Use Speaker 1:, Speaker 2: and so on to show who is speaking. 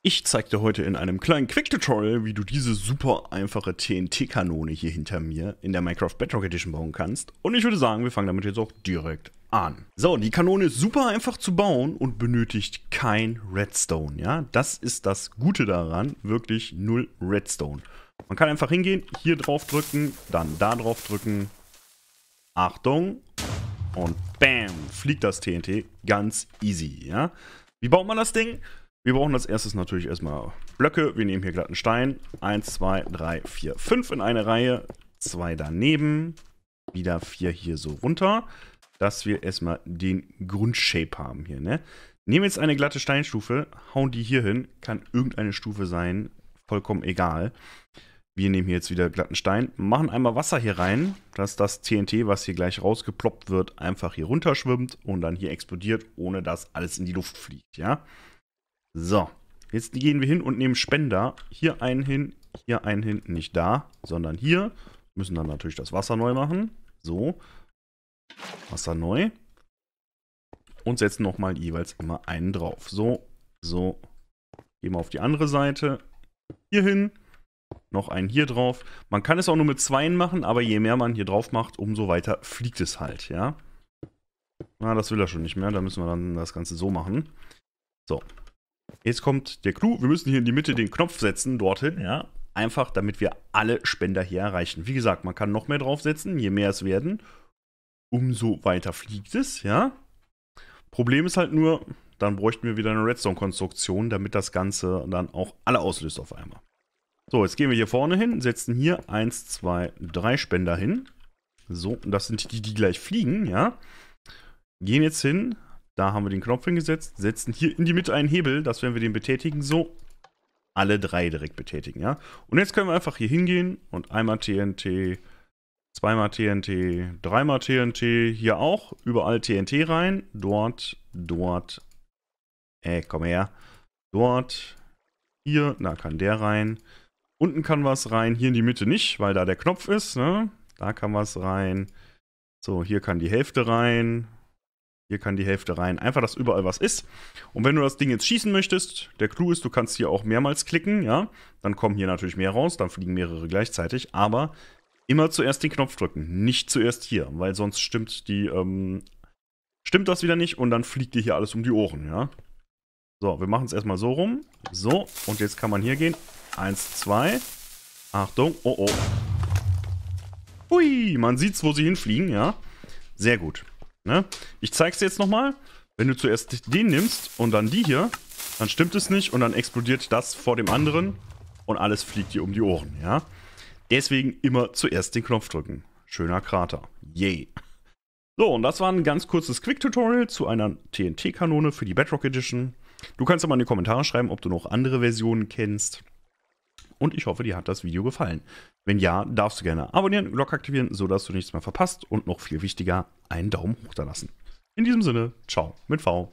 Speaker 1: Ich zeige dir heute in einem kleinen Quick-Tutorial, wie du diese super einfache TNT-Kanone hier hinter mir in der Minecraft Bedrock Edition bauen kannst. Und ich würde sagen, wir fangen damit jetzt auch direkt an. So, die Kanone ist super einfach zu bauen und benötigt kein Redstone. Ja, Das ist das Gute daran, wirklich null Redstone. Man kann einfach hingehen, hier drauf drücken, dann da drauf drücken. Achtung. Und bam, fliegt das TNT ganz easy. Ja, Wie baut man das Ding? Wir brauchen als erstes natürlich erstmal Blöcke. Wir nehmen hier glatten Stein. 1, 2, 3, 4, 5 in eine Reihe. Zwei daneben. Wieder vier hier so runter. Dass wir erstmal den Grundshape haben hier, ne? Nehmen jetzt eine glatte Steinstufe, hauen die hier hin. Kann irgendeine Stufe sein, vollkommen egal. Wir nehmen hier jetzt wieder glatten Stein, machen einmal Wasser hier rein, dass das TNT, was hier gleich rausgeploppt wird, einfach hier runterschwimmt und dann hier explodiert, ohne dass alles in die Luft fliegt, ja? So, jetzt gehen wir hin und nehmen Spender. Hier einen hin, hier einen hin, nicht da, sondern hier. Müssen dann natürlich das Wasser neu machen. So, Wasser neu. Und setzen nochmal jeweils immer einen drauf. So, so. Gehen wir auf die andere Seite. Hier hin. Noch einen hier drauf. Man kann es auch nur mit zweien machen, aber je mehr man hier drauf macht, umso weiter fliegt es halt, ja. Na, das will er schon nicht mehr. Da müssen wir dann das Ganze so machen. So, Jetzt kommt der Clou. Wir müssen hier in die Mitte den Knopf setzen, dorthin, ja. Einfach, damit wir alle Spender hier erreichen. Wie gesagt, man kann noch mehr draufsetzen. Je mehr es werden, umso weiter fliegt es, ja. Problem ist halt nur, dann bräuchten wir wieder eine Redstone-Konstruktion, damit das Ganze dann auch alle auslöst auf einmal. So, jetzt gehen wir hier vorne hin, setzen hier 1, 2, 3 Spender hin. So, und das sind die, die gleich fliegen, ja. Gehen jetzt hin, da haben wir den Knopf hingesetzt, setzen hier in die Mitte einen Hebel, dass wenn wir den betätigen, so alle drei direkt betätigen, ja. Und jetzt können wir einfach hier hingehen und einmal TNT, zweimal TNT, dreimal TNT, hier auch, überall TNT rein, dort, dort, äh, komm her, dort, hier, da kann der rein, unten kann was rein, hier in die Mitte nicht, weil da der Knopf ist, ne, da kann was rein, so, hier kann die Hälfte rein, hier kann die Hälfte rein. Einfach, dass überall was ist. Und wenn du das Ding jetzt schießen möchtest, der Clou ist, du kannst hier auch mehrmals klicken, ja. Dann kommen hier natürlich mehr raus, dann fliegen mehrere gleichzeitig. Aber immer zuerst den Knopf drücken, nicht zuerst hier, weil sonst stimmt die, ähm, stimmt das wieder nicht und dann fliegt dir hier alles um die Ohren, ja. So, wir machen es erstmal so rum. So, und jetzt kann man hier gehen. Eins, zwei. Achtung, oh oh. Hui, man sieht's, wo sie hinfliegen, ja. Sehr gut. Ne? Ich zeig's dir jetzt nochmal. Wenn du zuerst den nimmst und dann die hier, dann stimmt es nicht und dann explodiert das vor dem anderen und alles fliegt dir um die Ohren, ja? Deswegen immer zuerst den Knopf drücken. Schöner Krater. Yay. So, und das war ein ganz kurzes Quick-Tutorial zu einer TNT-Kanone für die Bedrock Edition. Du kannst ja mal in die Kommentare schreiben, ob du noch andere Versionen kennst und ich hoffe, dir hat das Video gefallen. Wenn ja, darfst du gerne abonnieren, Glocke aktivieren, sodass du nichts mehr verpasst und noch viel wichtiger, einen Daumen hoch da lassen. In diesem Sinne, ciao mit V.